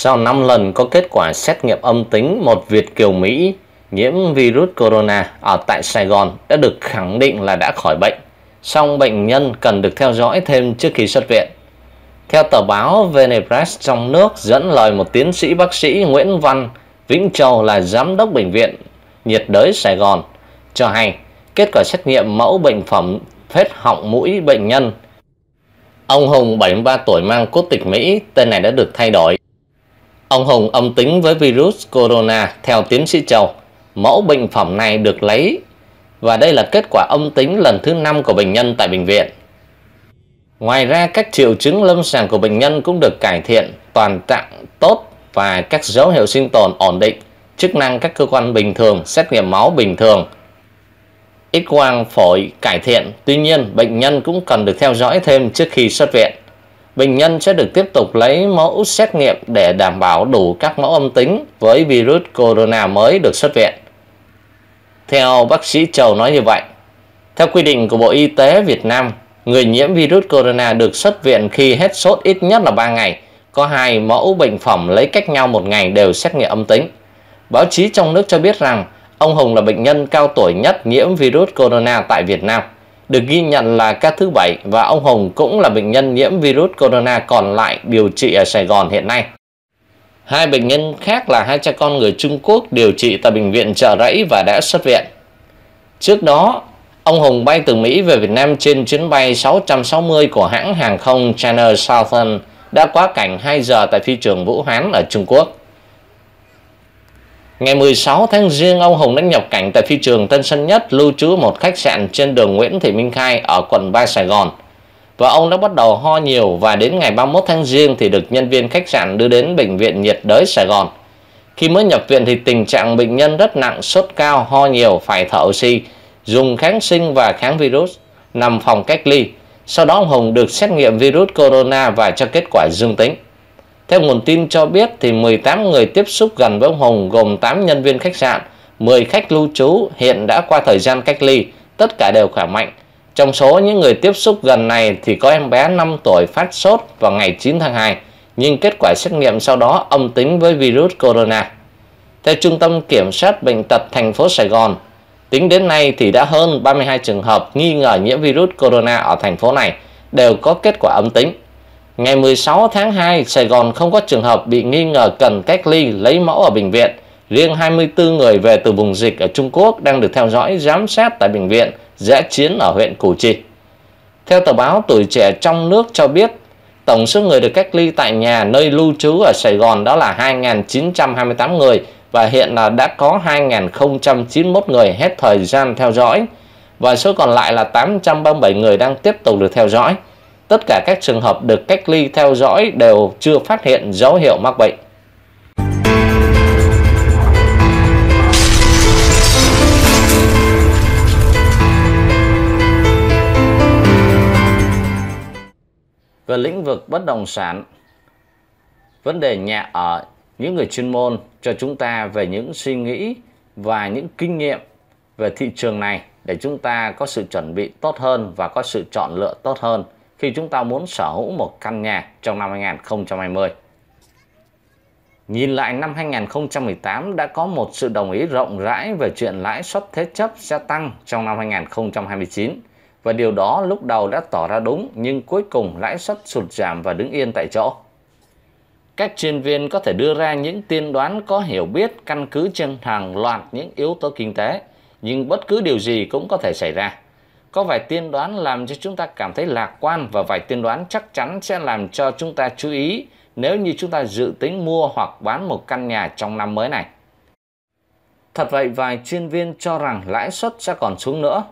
Sau 5 lần có kết quả xét nghiệm âm tính, một Việt kiều Mỹ nhiễm virus corona ở tại Sài Gòn đã được khẳng định là đã khỏi bệnh. Song bệnh nhân cần được theo dõi thêm trước khi xuất viện. Theo tờ báo Venepress trong nước dẫn lời một tiến sĩ bác sĩ Nguyễn Văn Vĩnh Châu là giám đốc bệnh viện nhiệt đới Sài Gòn cho hay kết quả xét nghiệm mẫu bệnh phẩm phết họng mũi bệnh nhân. Ông Hùng 73 tuổi mang quốc tịch Mỹ, tên này đã được thay đổi. Ông Hùng âm tính với virus corona theo tiến sĩ Châu. Mẫu bệnh phẩm này được lấy và đây là kết quả âm tính lần thứ 5 của bệnh nhân tại bệnh viện. Ngoài ra các triệu chứng lâm sàng của bệnh nhân cũng được cải thiện, toàn trạng tốt và các dấu hiệu sinh tồn ổn định, chức năng các cơ quan bình thường, xét nghiệm máu bình thường. X quang phổi cải thiện, tuy nhiên bệnh nhân cũng cần được theo dõi thêm trước khi xuất viện bệnh nhân sẽ được tiếp tục lấy mẫu xét nghiệm để đảm bảo đủ các mẫu âm tính với virus corona mới được xuất viện. Theo bác sĩ Châu nói như vậy, theo quy định của Bộ Y tế Việt Nam, người nhiễm virus corona được xuất viện khi hết sốt ít nhất là 3 ngày, có hai mẫu bệnh phẩm lấy cách nhau một ngày đều xét nghiệm âm tính. Báo chí trong nước cho biết rằng ông Hùng là bệnh nhân cao tuổi nhất nhiễm virus corona tại Việt Nam – được ghi nhận là ca thứ bảy và ông Hồng cũng là bệnh nhân nhiễm virus corona còn lại điều trị ở Sài Gòn hiện nay. Hai bệnh nhân khác là hai cha con người Trung Quốc điều trị tại bệnh viện Chợ Rẫy và đã xuất viện. Trước đó, ông Hồng bay từ Mỹ về Việt Nam trên chuyến bay 660 của hãng hàng không China Southern đã quá cảnh 2 giờ tại phi trường Vũ Hán ở Trung Quốc. Ngày 16 tháng riêng ông Hùng đã nhập cảnh tại phi trường Tân Sơn Nhất lưu trú một khách sạn trên đường Nguyễn Thị Minh Khai ở quận 3 Sài Gòn. Và ông đã bắt đầu ho nhiều và đến ngày 31 tháng riêng thì được nhân viên khách sạn đưa đến Bệnh viện nhiệt đới Sài Gòn. Khi mới nhập viện thì tình trạng bệnh nhân rất nặng, sốt cao, ho nhiều, phải thở oxy, dùng kháng sinh và kháng virus, nằm phòng cách ly. Sau đó ông Hùng được xét nghiệm virus corona và cho kết quả dương tính. Theo nguồn tin cho biết thì 18 người tiếp xúc gần với ông Hùng gồm 8 nhân viên khách sạn, 10 khách lưu trú hiện đã qua thời gian cách ly, tất cả đều khỏe mạnh. Trong số những người tiếp xúc gần này thì có em bé 5 tuổi phát sốt vào ngày 9 tháng 2, nhưng kết quả xét nghiệm sau đó âm tính với virus corona. Theo Trung tâm Kiểm soát Bệnh tật thành phố Sài Gòn, tính đến nay thì đã hơn 32 trường hợp nghi ngờ nhiễm virus corona ở thành phố này đều có kết quả âm tính. Ngày 16 tháng 2, Sài Gòn không có trường hợp bị nghi ngờ cần cách ly lấy mẫu ở bệnh viện. Riêng 24 người về từ vùng dịch ở Trung Quốc đang được theo dõi giám sát tại bệnh viện giã chiến ở huyện Củ Chi. Theo tờ báo Tuổi Trẻ Trong Nước cho biết, tổng số người được cách ly tại nhà nơi lưu trú ở Sài Gòn đó là 2.928 người và hiện là đã có 2.091 người hết thời gian theo dõi và số còn lại là 837 người đang tiếp tục được theo dõi tất cả các trường hợp được cách ly theo dõi đều chưa phát hiện dấu hiệu mắc bệnh. Về lĩnh vực bất động sản, vấn đề nhà ở, những người chuyên môn cho chúng ta về những suy nghĩ và những kinh nghiệm về thị trường này để chúng ta có sự chuẩn bị tốt hơn và có sự chọn lựa tốt hơn khi chúng ta muốn sở hữu một căn nhà trong năm 2020. Nhìn lại năm 2018 đã có một sự đồng ý rộng rãi về chuyện lãi suất thế chấp sẽ tăng trong năm 2029 và điều đó lúc đầu đã tỏ ra đúng nhưng cuối cùng lãi suất sụt giảm và đứng yên tại chỗ. Các chuyên viên có thể đưa ra những tiên đoán có hiểu biết căn cứ trên hàng loạt những yếu tố kinh tế, nhưng bất cứ điều gì cũng có thể xảy ra có vài tiên đoán làm cho chúng ta cảm thấy lạc quan và vài tiên đoán chắc chắn sẽ làm cho chúng ta chú ý nếu như chúng ta dự tính mua hoặc bán một căn nhà trong năm mới này. Thật vậy, vài chuyên viên cho rằng lãi suất sẽ còn xuống nữa.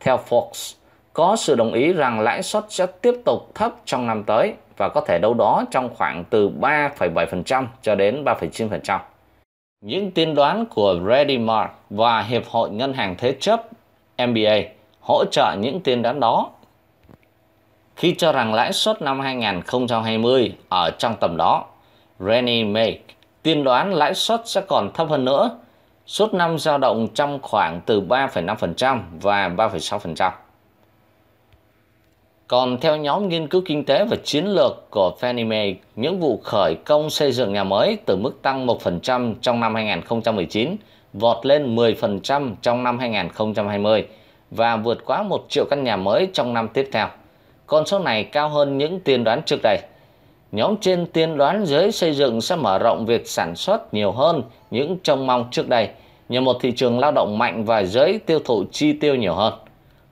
Theo Fox, có sự đồng ý rằng lãi suất sẽ tiếp tục thấp trong năm tới và có thể đâu đó trong khoảng từ 3,7% cho đến 3,9%. Những tiên đoán của Reddy Mark và Hiệp hội Ngân hàng Thế chấp MBA hỗ trợ những tiên đoán đó khi cho rằng lãi suất năm 2020 ở trong tầm đó. Rennie May tiên đoán lãi suất sẽ còn thấp hơn nữa, suốt năm dao động trong khoảng từ 3,5% và 3,6%. Còn theo nhóm nghiên cứu kinh tế và chiến lược của Fannie Mae, những vụ khởi công xây dựng nhà mới từ mức tăng 1% trong năm 2019 vọt lên 10% trong năm 2020 và vượt quá 1 triệu căn nhà mới trong năm tiếp theo. Con số này cao hơn những tiên đoán trước đây. Nhóm trên tiên đoán giới xây dựng sẽ mở rộng việc sản xuất nhiều hơn những trông mong trước đây nhờ một thị trường lao động mạnh và giới tiêu thụ chi tiêu nhiều hơn.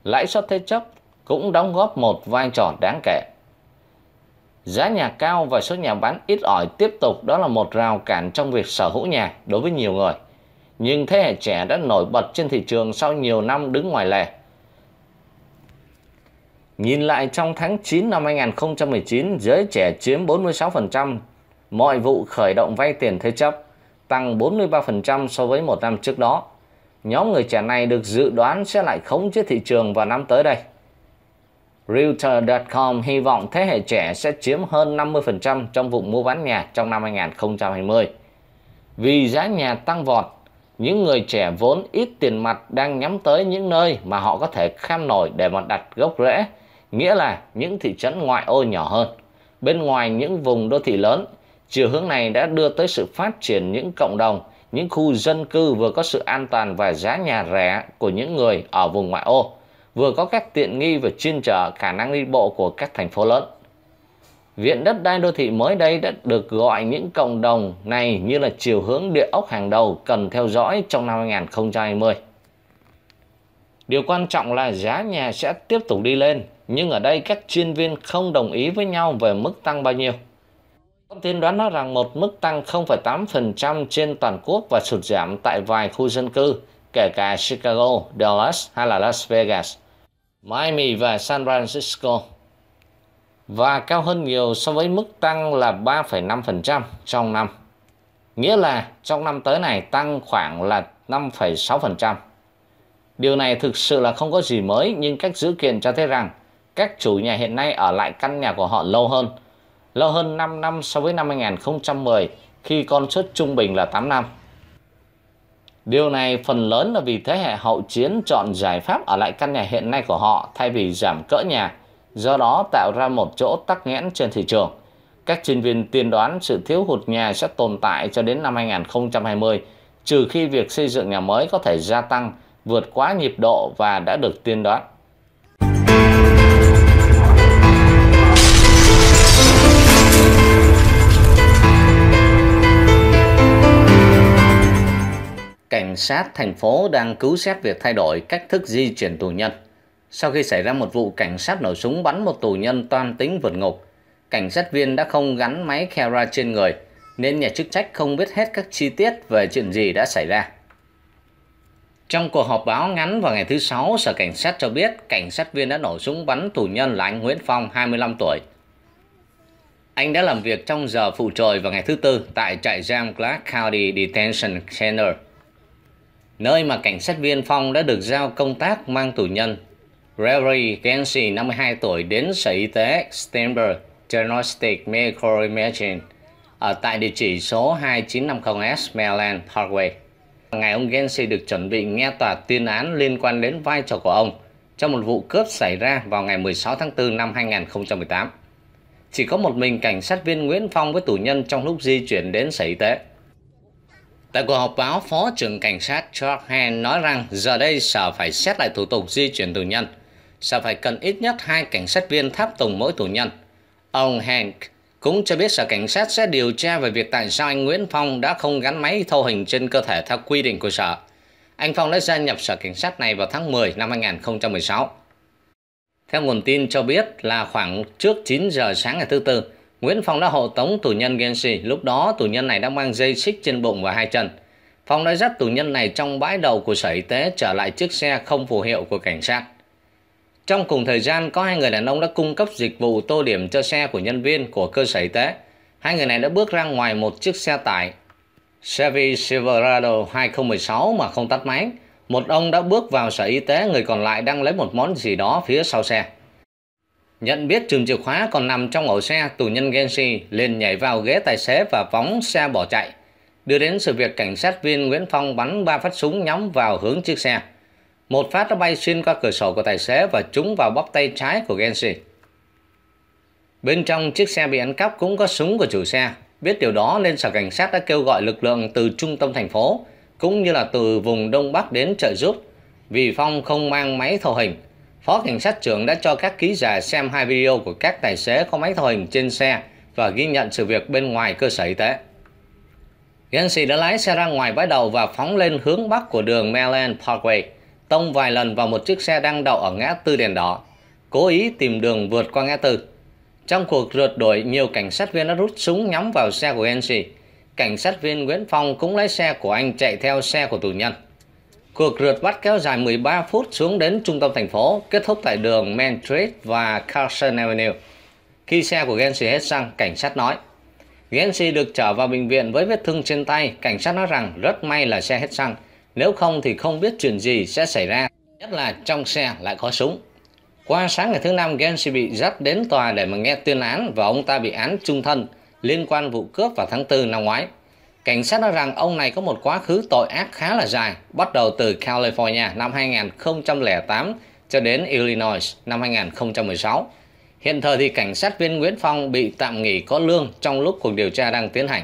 Lãi suất thế chấp cũng đóng góp một vai trò đáng kể. Giá nhà cao và số nhà bán ít ỏi tiếp tục đó là một rào cản trong việc sở hữu nhà đối với nhiều người – nhưng thế hệ trẻ đã nổi bật trên thị trường sau nhiều năm đứng ngoài lề. Nhìn lại trong tháng 9 năm 2019, giới trẻ chiếm 46%, mọi vụ khởi động vay tiền thế chấp tăng 43% so với một năm trước đó. Nhóm người trẻ này được dự đoán sẽ lại khống chế thị trường vào năm tới đây. Realtor.com hy vọng thế hệ trẻ sẽ chiếm hơn 50% trong vụ mua bán nhà trong năm 2020. Vì giá nhà tăng vọt, những người trẻ vốn ít tiền mặt đang nhắm tới những nơi mà họ có thể kham nổi để mà đặt gốc rễ, nghĩa là những thị trấn ngoại ô nhỏ hơn. Bên ngoài những vùng đô thị lớn, chiều hướng này đã đưa tới sự phát triển những cộng đồng, những khu dân cư vừa có sự an toàn và giá nhà rẻ của những người ở vùng ngoại ô, vừa có các tiện nghi và chuyên trở khả năng đi bộ của các thành phố lớn. Viện đất đai đô thị mới đây đã được gọi những cộng đồng này như là chiều hướng địa ốc hàng đầu cần theo dõi trong năm 2020. Điều quan trọng là giá nhà sẽ tiếp tục đi lên, nhưng ở đây các chuyên viên không đồng ý với nhau về mức tăng bao nhiêu. Thông tin đoán rằng một mức tăng 0,8% trên toàn quốc và sụt giảm tại vài khu dân cư, kể cả Chicago, Dallas hay là Las Vegas, Miami và San Francisco và cao hơn nhiều so với mức tăng là 3,5% trong năm. Nghĩa là trong năm tới này tăng khoảng là 5,6%. Điều này thực sự là không có gì mới nhưng cách dữ kiện cho thấy rằng các chủ nhà hiện nay ở lại căn nhà của họ lâu hơn, lâu hơn 5 năm so với năm 2010 khi con số trung bình là 8 năm. Điều này phần lớn là vì thế hệ hậu chiến chọn giải pháp ở lại căn nhà hiện nay của họ thay vì giảm cỡ nhà do đó tạo ra một chỗ tắc nghẽn trên thị trường. Các chuyên viên tiên đoán sự thiếu hụt nhà sẽ tồn tại cho đến năm 2020, trừ khi việc xây dựng nhà mới có thể gia tăng, vượt quá nhịp độ và đã được tiên đoán. Cảnh sát thành phố đang cứu xét việc thay đổi cách thức di chuyển tù nhân. Sau khi xảy ra một vụ cảnh sát nổ súng bắn một tù nhân toan tính vượt ngục, cảnh sát viên đã không gắn máy camera trên người, nên nhà chức trách không biết hết các chi tiết về chuyện gì đã xảy ra. Trong cuộc họp báo ngắn vào ngày thứ Sáu, Sở Cảnh sát cho biết cảnh sát viên đã nổ súng bắn tù nhân là anh Nguyễn Phong, 25 tuổi. Anh đã làm việc trong giờ phụ trời vào ngày thứ Tư tại trại giam Clark County Detention Center, nơi mà cảnh sát viên Phong đã được giao công tác mang tù nhân Gregory Gensi, 52 tuổi, đến Sở Y tế Stanford Diagnostic Medical Imaging ở tại địa chỉ số 2950S Maryland Parkway. Ngày ông Gensi được chuẩn bị nghe tòa tuyên án liên quan đến vai trò của ông trong một vụ cướp xảy ra vào ngày 16 tháng 4 năm 2018. Chỉ có một mình cảnh sát viên Nguyễn Phong với tù nhân trong lúc di chuyển đến Sở Y tế. Tại cuộc họp báo, Phó trưởng Cảnh sát George Hand nói rằng giờ đây Sở phải xét lại thủ tục di chuyển tù nhân – sẽ phải cần ít nhất hai cảnh sát viên tháp tùng mỗi tù nhân. Ông Hank cũng cho biết sở cảnh sát sẽ điều tra về việc tại sao anh Nguyễn Phong đã không gắn máy thâu hình trên cơ thể theo quy định của sở. Anh Phong đã gia nhập sở cảnh sát này vào tháng 10 năm 2016. Theo nguồn tin cho biết là khoảng trước 9 giờ sáng ngày thứ Tư, Nguyễn Phong đã hộ tống tù nhân Gensi, lúc đó tù nhân này đang mang dây xích trên bụng và hai chân. Phong đã dắt tù nhân này trong bãi đầu của sở y tế trở lại chiếc xe không phù hiệu của cảnh sát. Trong cùng thời gian, có hai người đàn ông đã cung cấp dịch vụ tô điểm cho xe của nhân viên của cơ sở y tế. Hai người này đã bước ra ngoài một chiếc xe tải Chevy Silverado 2016 mà không tắt máy. Một ông đã bước vào sở y tế, người còn lại đang lấy một món gì đó phía sau xe. Nhận biết chùm chìa khóa còn nằm trong ổ xe, tù nhân Genshi liền nhảy vào ghế tài xế và phóng xe bỏ chạy. Đưa đến sự việc cảnh sát viên Nguyễn Phong bắn ba phát súng nhắm vào hướng chiếc xe. Một phát nó bay xuyên qua cửa sổ của tài xế và trúng vào bắp tay trái của Genji. Bên trong chiếc xe bị ăn cắp cũng có súng của chủ xe. Biết điều đó nên sở cảnh sát đã kêu gọi lực lượng từ trung tâm thành phố cũng như là từ vùng Đông Bắc đến trợ giúp. Vì Phong không mang máy thô hình, Phó Cảnh sát trưởng đã cho các ký giả xem hai video của các tài xế có máy thô hình trên xe và ghi nhận sự việc bên ngoài cơ sở y tế. Genji đã lái xe ra ngoài bãi đầu và phóng lên hướng bắc của đường Maryland Parkway tông vài lần vào một chiếc xe đang đậu ở ngã tư đèn đỏ, cố ý tìm đường vượt qua ngã tư. Trong cuộc rượt đuổi, nhiều cảnh sát viên đã rút súng nhắm vào xe của Hensi. Cảnh sát viên Nguyễn Phong cũng lái xe của anh chạy theo xe của tù nhân. Cuộc rượt bắt kéo dài 13 phút xuống đến trung tâm thành phố, kết thúc tại đường Main Street và Carson Avenue. Khi xe của Genji hết xăng, cảnh sát nói. Genji được trở vào bệnh viện với vết thương trên tay, cảnh sát nói rằng rất may là xe hết xăng, nếu không thì không biết chuyện gì sẽ xảy ra, nhất là trong xe lại có súng. Qua sáng ngày thứ năm, Genji bị dắt đến tòa để mà nghe tuyên án và ông ta bị án trung thân liên quan vụ cướp vào tháng 4 năm ngoái. Cảnh sát nói rằng ông này có một quá khứ tội ác khá là dài, bắt đầu từ California năm 2008 cho đến Illinois năm 2016. Hiện thời thì cảnh sát viên Nguyễn Phong bị tạm nghỉ có lương trong lúc cuộc điều tra đang tiến hành.